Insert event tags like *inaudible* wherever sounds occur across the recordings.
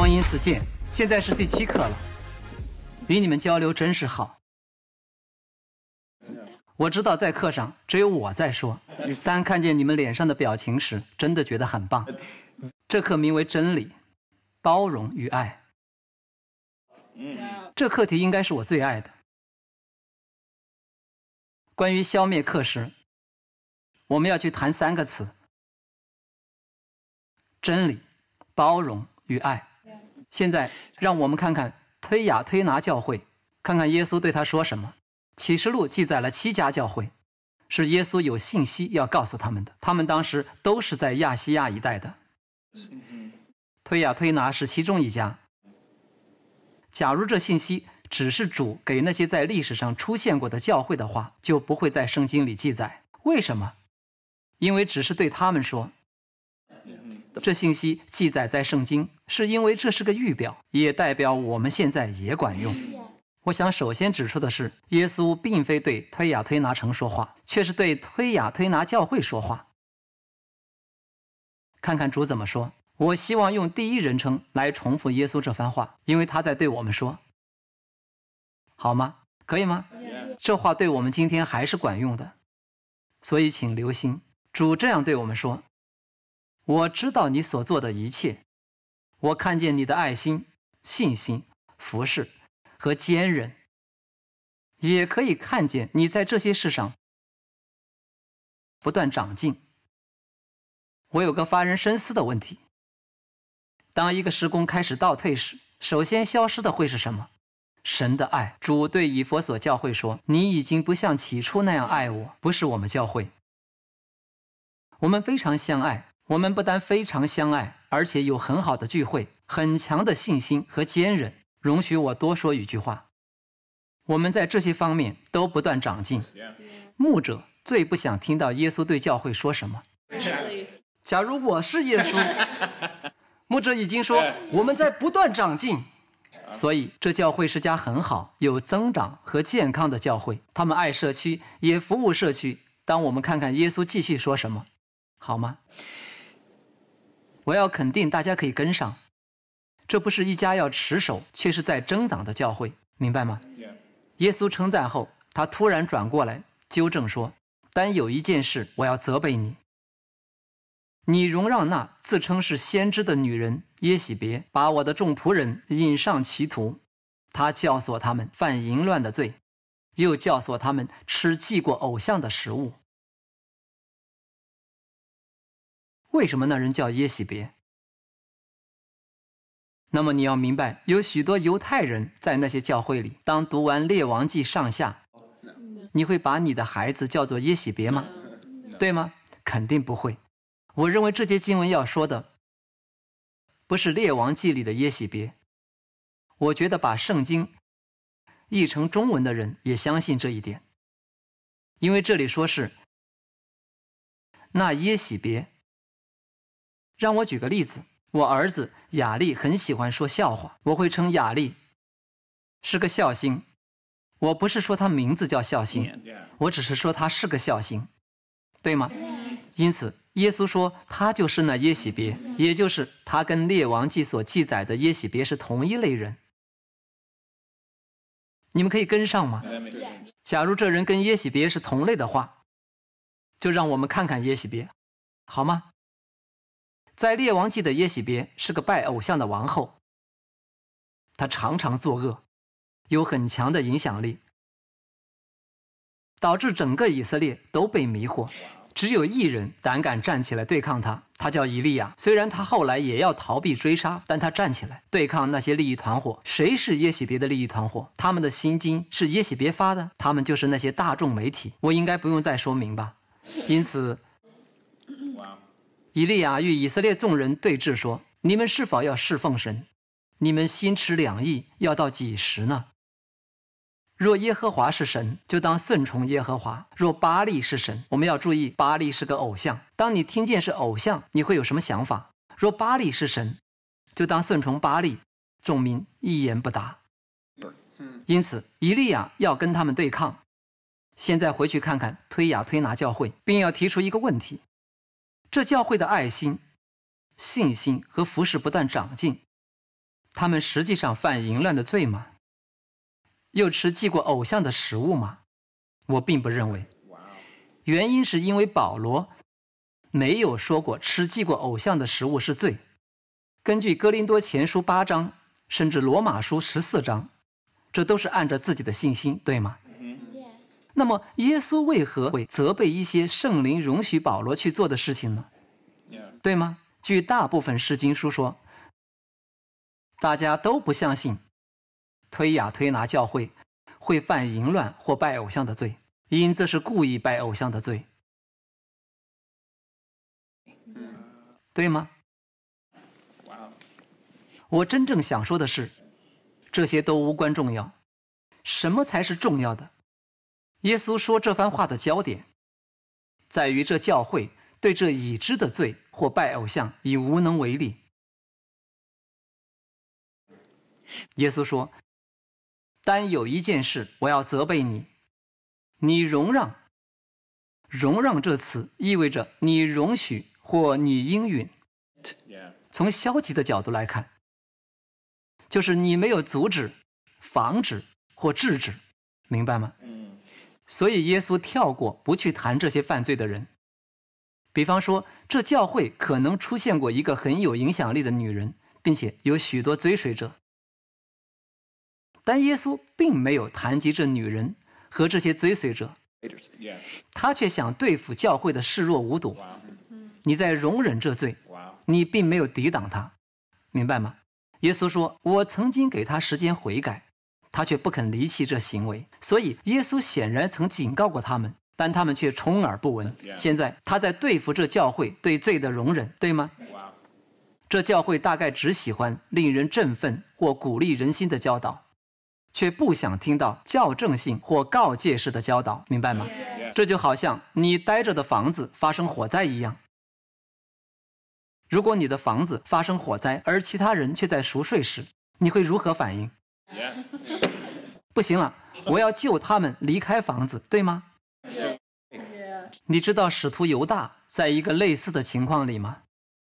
光阴似箭，现在是第七课了。与你们交流真是好。我知道在课上只有我在说，当看见你们脸上的表情时，真的觉得很棒。这课名为“真理、包容与爱”。这课题应该是我最爱的。关于消灭课时，我们要去谈三个词：真理、包容与爱。现在让我们看看推雅推拿教会，看看耶稣对他说什么。启示录记载了七家教会，是耶稣有信息要告诉他们的。他们当时都是在亚细亚一带的，推雅推拿是其中一家。假如这信息只是主给那些在历史上出现过的教会的话，就不会在圣经里记载。为什么？因为只是对他们说。这信息记载在圣经，是因为这是个预表，也代表我们现在也管用。我想首先指出的是，耶稣并非对推雅推拿城说话，却是对推雅推拿教会说话。看看主怎么说。我希望用第一人称来重复耶稣这番话，因为他在对我们说，好吗？可以吗？这话对我们今天还是管用的，所以请留心，主这样对我们说。我知道你所做的一切，我看见你的爱心、信心、服侍和坚韧，也可以看见你在这些事上不断长进。我有个发人深思的问题：当一个时工开始倒退时，首先消失的会是什么？神的爱。主对以佛所教会说：“你已经不像起初那样爱我。”不是我们教会，我们非常相爱。我们不单非常相爱，而且有很好的聚会，很强的信心和坚韧。容许我多说一句话：我们在这些方面都不断长进。牧者最不想听到耶稣对教会说什么。假如我是耶稣，*laughs* 牧者已经说我们在不断长进，所以这教会是家很好、有增长和健康的教会。他们爱社区，也服务社区。当我们看看耶稣继续说什么，好吗？我要肯定，大家可以跟上。这不是一家要持守，却是在增长的教会，明白吗？耶稣称赞后，他突然转过来纠正说：“但有一件事，我要责备你。你容让那自称是先知的女人耶喜别，把我的众仆人引上歧途。他教唆他们犯淫乱的罪，又教唆他们吃祭过偶像的食物。”为什么那人叫耶喜别？那么你要明白，有许多犹太人在那些教会里，当读完《列王纪》上下，你会把你的孩子叫做耶喜别吗？对吗？肯定不会。我认为这节经文要说的，不是《列王纪》里的耶喜别。我觉得把圣经译成中文的人也相信这一点，因为这里说是那耶喜别。让我举个例子，我儿子雅利很喜欢说笑话，我会称雅利是个孝心。我不是说他名字叫孝心，我只是说他是个孝心，对吗？因此，耶稣说他就是那耶喜别，也就是他跟列王记所记载的耶喜别是同一类人。你们可以跟上吗？假如这人跟耶喜别是同类的话，就让我们看看耶喜别，好吗？在《列王记》的耶喜别是个拜偶像的王后，她常常作恶，有很强的影响力，导致整个以色列都被迷惑。只有一人胆敢站起来对抗他，他叫以利亚。虽然他后来也要逃避追杀，但他站起来对抗那些利益团伙。谁是耶喜别的利益团伙？他们的薪金是耶喜别发的，他们就是那些大众媒体。我应该不用再说明吧？因此。以利亚与以色列众人对峙说：“你们是否要侍奉神？你们心持两意，要到几时呢？若耶和华是神，就当顺从耶和华；若巴利是神，我们要注意，巴利是个偶像。当你听见是偶像，你会有什么想法？若巴利是神，就当顺从巴利。”众民一言不答。因此，以利亚要跟他们对抗。现在回去看看推雅推拿教会，并要提出一个问题。这教会的爱心、信心和服饰不断长进，他们实际上犯淫乱的罪吗？又吃祭过偶像的食物吗？我并不认为，原因是因为保罗没有说过吃祭过偶像的食物是罪。根据哥林多前书八章，甚至罗马书十四章，这都是按照自己的信心，对吗？那么，耶稣为何会责备一些圣灵容许保罗去做的事情呢？对吗？据大部分诗经书说，大家都不相信推雅推拿教会会犯淫乱或拜偶像的罪，因这是故意拜偶像的罪，对吗？我真正想说的是，这些都无关重要。什么才是重要的？耶稣说这番话的焦点，在于这教会对这已知的罪或拜偶像已无能为力。耶稣说：“但有一件事我要责备你，你容让。容让这词意味着你容许或你应允。从消极的角度来看，就是你没有阻止、防止或制止，明白吗？”所以，耶稣跳过不去谈这些犯罪的人，比方说，这教会可能出现过一个很有影响力的女人，并且有许多追随者。但耶稣并没有谈及这女人和这些追随者，他却想对付教会的视若无睹。你在容忍这罪，你并没有抵挡他，明白吗？耶稣说：“我曾经给他时间悔改。”他却不肯离弃这行为，所以耶稣显然曾警告过他们，但他们却充耳不闻。现在他在对付这教会对罪的容忍，对吗？这教会大概只喜欢令人振奋或鼓励人心的教导，却不想听到校正性或告诫式的教导，明白吗？这就好像你待着的房子发生火灾一样。如果你的房子发生火灾，而其他人却在熟睡时，你会如何反应？不行了，我要救他们离开房子，对吗？你知道使徒犹大在一个类似的情况里吗？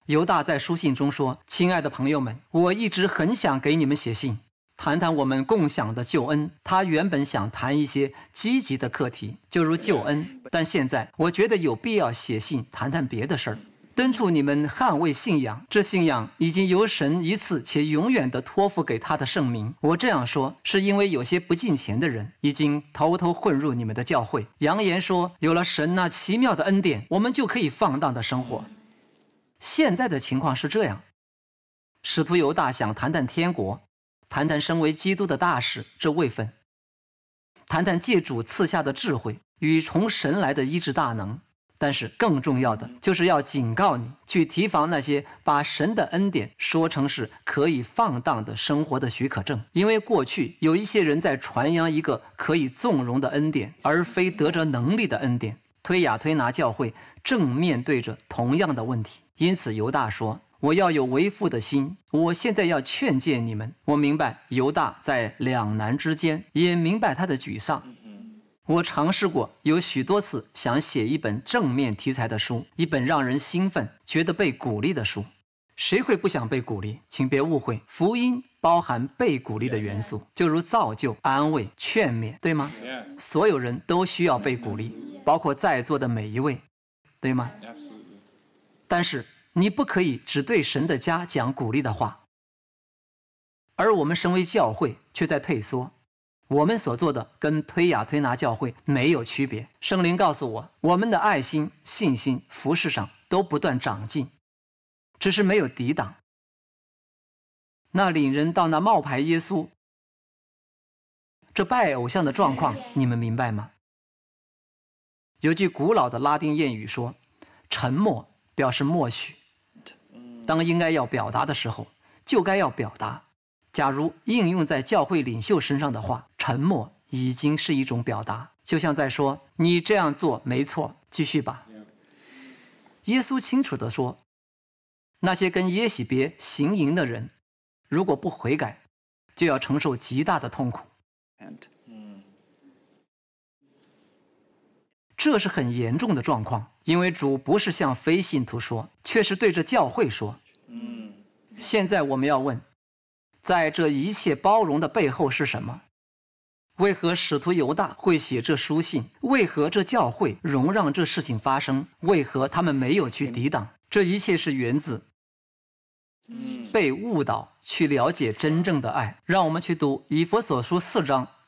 犹大在书信中说：“亲爱的朋友们，我一直很想给你们写信，谈谈我们共享的救恩。”他原本想谈一些积极的课题，就如救恩，但现在我觉得有必要写信谈谈别的事儿。敦促你们捍卫信仰，这信仰已经由神一次且永远的托付给他的圣名。我这样说，是因为有些不敬虔的人已经偷偷混入你们的教会，扬言说有了神那奇妙的恩典，我们就可以放荡的生活。现在的情况是这样：使徒犹大想谈谈天国，谈谈身为基督的大使这位分，谈谈借主赐下的智慧与从神来的医治大能。但是更重要的，就是要警告你去提防那些把神的恩典说成是可以放荡的生活的许可证，因为过去有一些人在传扬一个可以纵容的恩典，而非得着能力的恩典。推雅推拿教会正面对着同样的问题，因此犹大说：“我要有为父的心。”我现在要劝诫你们。我明白犹大在两难之间，也明白他的沮丧。我尝试过有许多次，想写一本正面题材的书，一本让人兴奋、觉得被鼓励的书。谁会不想被鼓励？请别误会，福音包含被鼓励的元素，就如造就、安慰、劝勉，对吗？所有人都需要被鼓励，包括在座的每一位，对吗？但是你不可以只对神的家讲鼓励的话，而我们身为教会却在退缩。我们所做的跟推雅推拿教会没有区别。圣灵告诉我，我们的爱心、信心、服饰上都不断长进，只是没有抵挡那领人到那冒牌耶稣、这拜偶像的状况。你们明白吗？有句古老的拉丁谚语说：“沉默表示默许。”当应该要表达的时候，就该要表达。假如应用在教会领袖身上的话。沉默已经是一种表达，就像在说“你这样做没错，继续吧”。耶稣清楚的说：“那些跟耶洗别行淫的人，如果不悔改，就要承受极大的痛苦。”这是很严重的状况，因为主不是向非信徒说，却是对着教会说。现在我们要问，在这一切包容的背后是什么？为何使徒犹大会写这书信？为何这教会容让这事情发生？为何他们没有去抵挡？这一切是源自被误导去了解真正的爱。让我们去读《以佛所书》四章。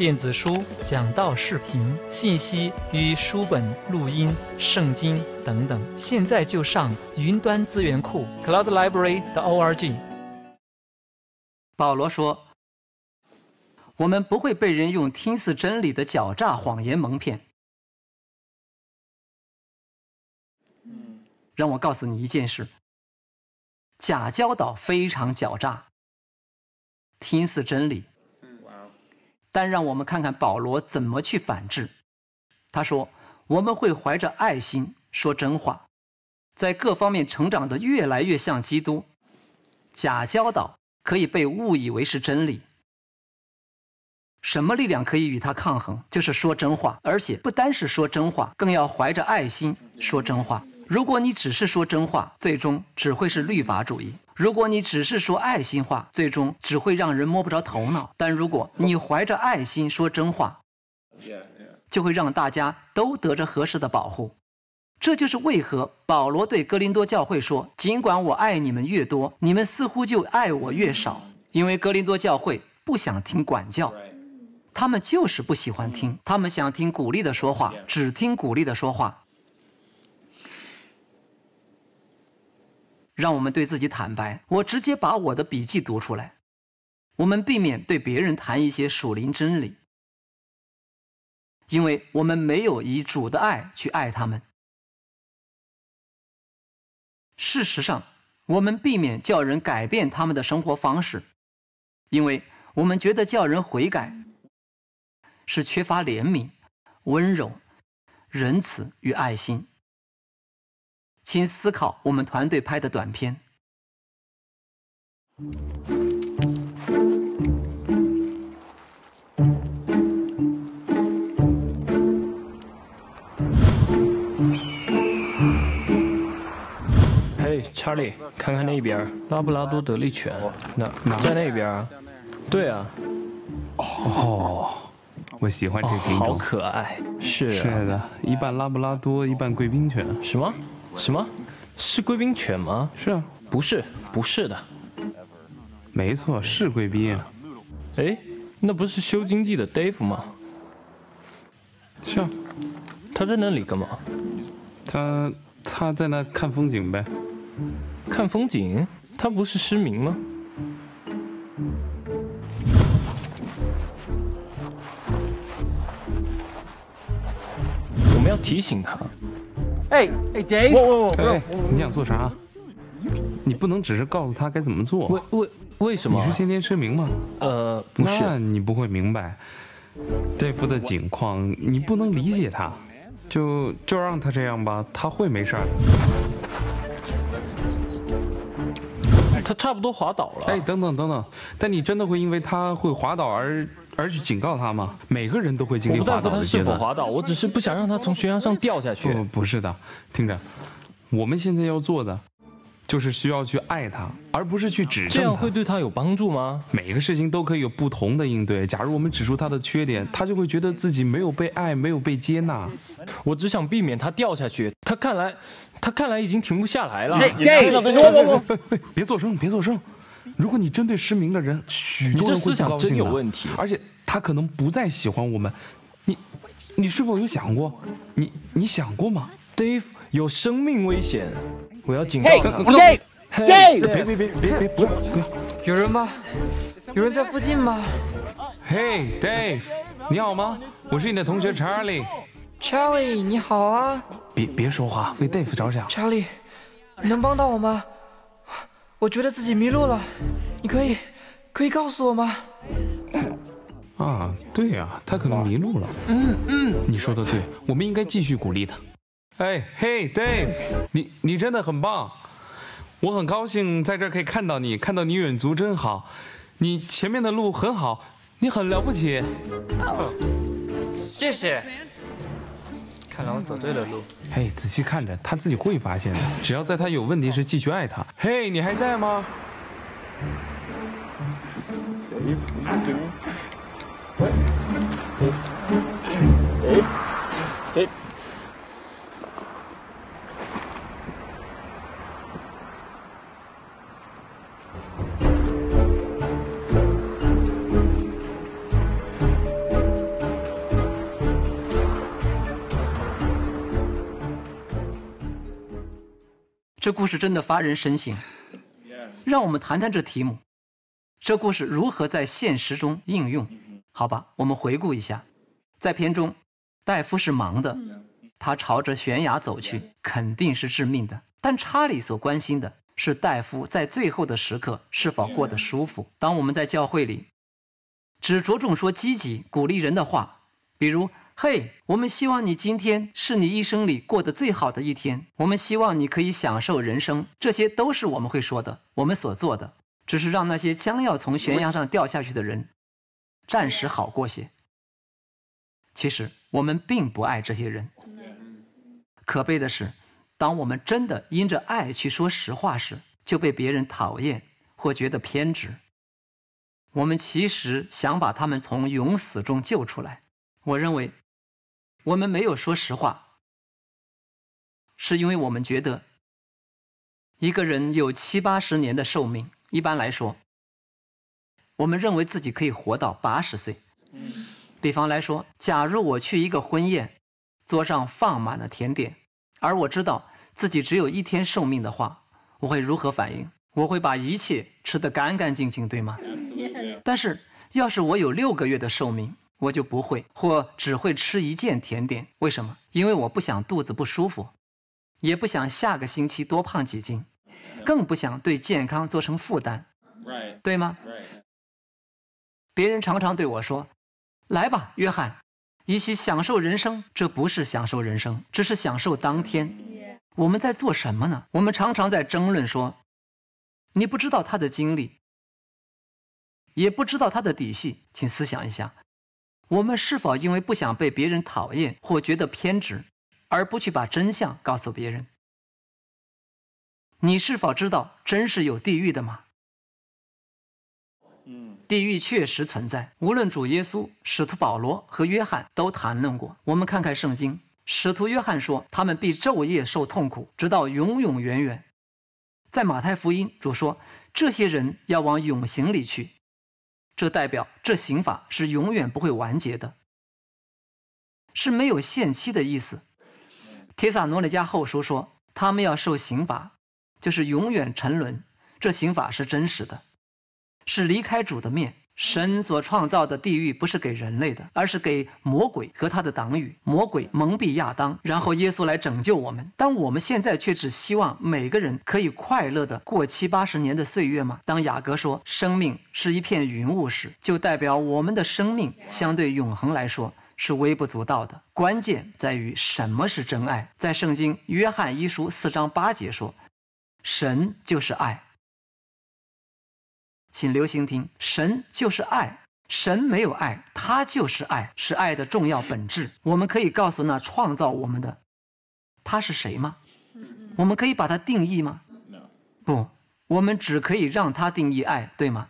电子书、讲道视频、信息与书本、录音、圣经等等，现在就上云端资源库 （cloudlibrary.org）。保罗说：“我们不会被人用听似真理的狡诈谎言蒙骗。”让我告诉你一件事：假教导非常狡诈，听似真理。但让我们看看保罗怎么去反制。他说：“我们会怀着爱心说真话，在各方面成长得越来越像基督。假教导可以被误以为是真理。什么力量可以与他抗衡？就是说真话，而且不单是说真话，更要怀着爱心说真话。如果你只是说真话，最终只会是律法主义。”如果你只是说爱心话，最终只会让人摸不着头脑；但如果你怀着爱心说真话，就会让大家都得着合适的保护。这就是为何保罗对哥林多教会说：“尽管我爱你们越多，你们似乎就爱我越少，因为哥林多教会不想听管教，他们就是不喜欢听，他们想听鼓励的说话，只听鼓励的说话。”让我们对自己坦白，我直接把我的笔记读出来。我们避免对别人谈一些属灵真理，因为我们没有以主的爱去爱他们。事实上，我们避免叫人改变他们的生活方式，因为我们觉得叫人悔改是缺乏怜悯、温柔、仁慈与爱心。请思考我们团队拍的短片。嘿，查理，看看那边，拉布拉多得力犬，哪在那边？啊？对啊。哦，我喜欢这品种。好可爱，是是的，一半拉布拉多，一半贵宾犬。什么？什么？是贵宾犬吗？是啊，不是，不是的。没错，是贵宾。哎，那不是修经济的 Dave 吗？是啊，他在那里干嘛？他他在那看风景呗。看风景？他不是失明吗？我们要提醒他。哎哎，Dave，哎，你想做啥？你不能只是告诉他该怎么做。为为为什么？你是先天失明吗？呃，不是。你不会明白，Dave 的境况，你不能理解他。就就让他这样吧，他会没事儿。他差不多滑倒了。哎，等等等等，但你真的会因为他会滑倒而？而去警告他吗？每个人都会经历滑倒，他是否滑倒，我只是不想让他从悬崖上掉下去。不，不是的，听着，我们现在要做的，就是需要去爱他，而不是去指责。他。这样会对他有帮助吗？每个事情都可以有不同的应对。假如我们指出他的缺点，他就会觉得自己没有被爱，没有被接纳。我只想避免他掉下去。他看来，他看来已经停不下来了。g *laughs* a 别做声，别做声。如果你针对失明的人，许多人会想真有问题，而且他可能不再喜欢我们。你，你是否有想过？你，你想过吗？Dave，有生命危险，我要警告 a v e d a v e 别别别别别不要不要，有人吗？有人在附近吗？Hey，Dave，你好吗？我是你的同学 Charlie。Charlie，你好啊。别别说话，为 Dave 着想。Charlie，你能帮到我吗？我觉得自己迷路了，你可以可以告诉我吗？啊，对呀，他可能迷路了。嗯嗯，你说的对，我们应该继续鼓励他。哎嘿，Dave，你你真的很棒，我很高兴在这可以看到你，看到你远足真好，你前面的路很好，你很了不起。谢谢。我走对了路。嘿，仔细看着，他自己会发现的。只要在他有问题时继续爱他。嘿，你还在吗？一、二、三、这故事真的发人深省，让我们谈谈这题目。这故事如何在现实中应用？好吧，我们回顾一下。在片中，戴夫是忙的，他朝着悬崖走去，肯定是致命的。但查理所关心的是戴夫在最后的时刻是否过得舒服。当我们在教会里只着重说积极、鼓励人的话，比如。嘿，我们希望你今天是你一生里过得最好的一天。我们希望你可以享受人生，这些都是我们会说的。我们所做的只是让那些将要从悬崖上掉下去的人暂时好过些。其实我们并不爱这些人。可悲的是，当我们真的因着爱去说实话时，就被别人讨厌或觉得偏执。我们其实想把他们从永死中救出来。我认为。我们没有说实话，是因为我们觉得一个人有七八十年的寿命，一般来说，我们认为自己可以活到八十岁。比方来说，假如我去一个婚宴，桌上放满了甜点，而我知道自己只有一天寿命的话，我会如何反应？我会把一切吃得干干净净，对吗？但是，要是我有六个月的寿命，我就不会或只会吃一件甜点，为什么？因为我不想肚子不舒服，也不想下个星期多胖几斤，更不想对健康做成负担，对吗？别人常常对我说：“来吧，约翰，一起享受人生。”这不是享受人生，这是享受当天。我们在做什么呢？我们常常在争论说：“你不知道他的经历，也不知道他的底细。”请思想一下。我们是否因为不想被别人讨厌或觉得偏执，而不去把真相告诉别人？你是否知道，真是有地狱的吗？嗯，地狱确实存在。无论主耶稣、使徒保罗和约翰都谈论过。我们看看圣经，使徒约翰说他们必昼夜受痛苦，直到永永远远。在马太福音，主说这些人要往永刑里去。这代表这刑法是永远不会完结的，是没有限期的意思。提萨诺里加后书说，他们要受刑罚，就是永远沉沦。这刑法是真实的，是离开主的面。神所创造的地狱不是给人类的，而是给魔鬼和他的党羽。魔鬼蒙蔽亚当，然后耶稣来拯救我们。但我们现在却只希望每个人可以快乐的过七八十年的岁月吗？当雅各说“生命是一片云雾”时，就代表我们的生命相对永恒来说是微不足道的。关键在于什么是真爱。在圣经约翰一书四章八节说：“神就是爱。”请留心听，神就是爱，神没有爱，它就是爱，是爱的重要本质。我们可以告诉那创造我们的，他是谁吗？我们可以把它定义吗？不，我们只可以让他定义爱，对吗？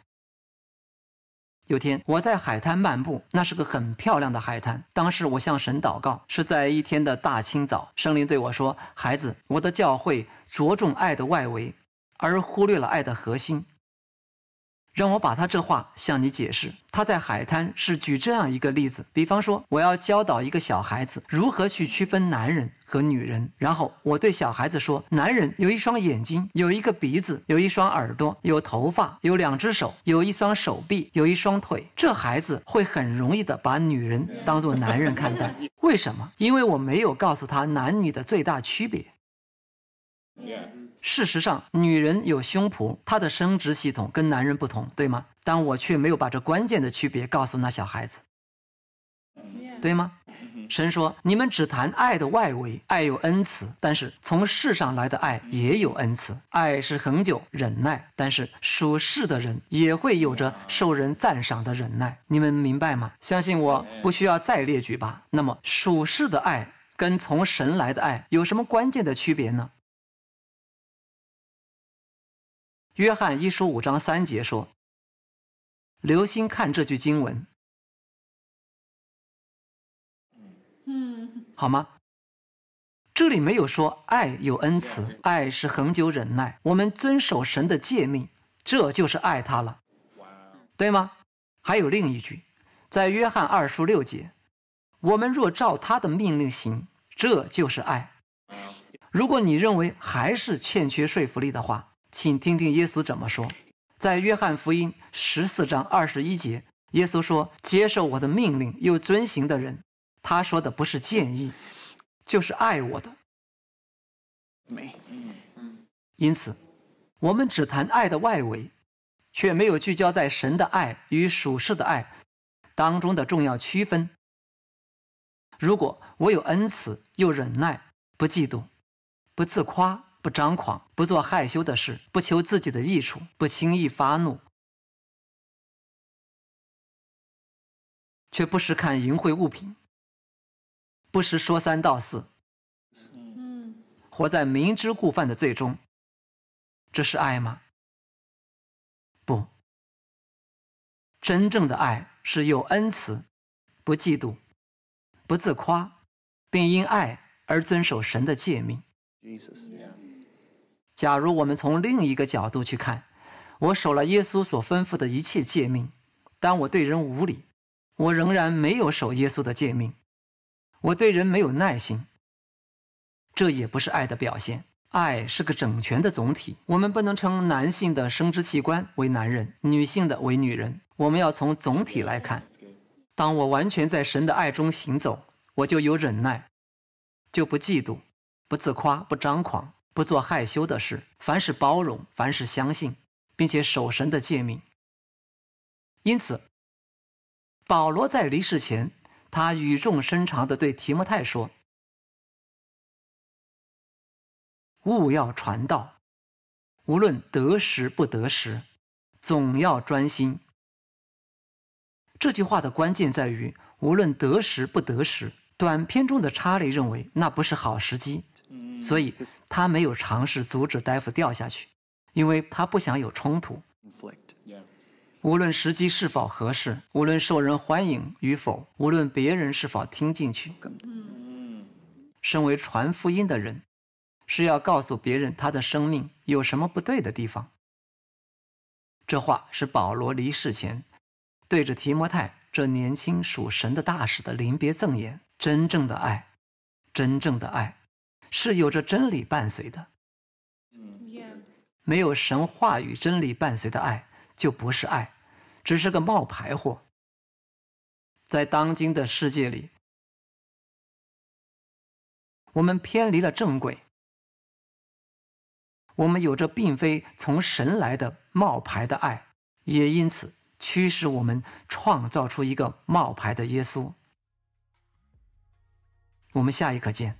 有天我在海滩漫步，那是个很漂亮的海滩。当时我向神祷告，是在一天的大清早。圣灵对我说：“孩子，我的教会着重爱的外围，而忽略了爱的核心。”让我把他这话向你解释。他在海滩是举这样一个例子：比方说，我要教导一个小孩子如何去区分男人和女人。然后我对小孩子说：“男人有一双眼睛，有一个鼻子，有一双耳朵，有头发，有两只手，有一双手臂，有一双腿。”这孩子会很容易的把女人当做男人看待。为什么？因为我没有告诉他男女的最大区别。事实上，女人有胸脯，她的生殖系统跟男人不同，对吗？但我却没有把这关键的区别告诉那小孩子，对吗？神说：“你们只谈爱的外围，爱有恩慈，但是从世上来的爱也有恩慈。爱是恒久忍耐，但是属世的人也会有着受人赞赏的忍耐。你们明白吗？相信我不需要再列举吧。那么，属世的爱跟从神来的爱有什么关键的区别呢？”约翰一书五章三节说：“留心看这句经文，嗯，好吗？这里没有说爱有恩慈，爱是恒久忍耐。我们遵守神的诫命，这就是爱他了，对吗？还有另一句，在约翰二书六节：我们若照他的命令行，这就是爱。如果你认为还是欠缺说服力的话。”请听听耶稣怎么说，在约翰福音十四章二十一节，耶稣说：“接受我的命令又遵行的人，他说的不是建议，就是爱我的。”没，嗯嗯。因此，我们只谈爱的外围，却没有聚焦在神的爱与属世的爱当中的重要区分。如果我有恩慈，又忍耐，不嫉妒，不自夸。不张狂，不做害羞的事，不求自己的益处，不轻易发怒，却不时看淫秽物品，不时说三道四，活在明知故犯的罪中，这是爱吗？不，真正的爱是有恩慈，不嫉妒，不自夸，并因爱而遵守神的诫命。假如我们从另一个角度去看，我守了耶稣所吩咐的一切诫命，但我对人无礼，我仍然没有守耶稣的诫命。我对人没有耐心，这也不是爱的表现。爱是个整全的总体，我们不能称男性的生殖器官为男人，女性的为女人。我们要从总体来看。当我完全在神的爱中行走，我就有忍耐，就不嫉妒，不自夸，不张狂。不做害羞的事，凡是包容，凡是相信，并且守神的诫命。因此，保罗在离世前，他语重心长地对提摩太说：“务要传道，无论得时不得时，总要专心。”这句话的关键在于，无论得时不得时。短篇中的查理认为，那不是好时机。所以，他没有尝试阻止戴夫掉下去，因为他不想有冲突。无论时机是否合适，无论受人欢迎与否，无论别人是否听进去，身为传福音的人，是要告诉别人他的生命有什么不对的地方。这话是保罗离世前，对着提摩太这年轻属神的大使的临别赠言。真正的爱，真正的爱。是有着真理伴随的，没有神话语真理伴随的爱，就不是爱，只是个冒牌货。在当今的世界里，我们偏离了正轨，我们有着并非从神来的冒牌的爱，也因此驱使我们创造出一个冒牌的耶稣。我们下一课见。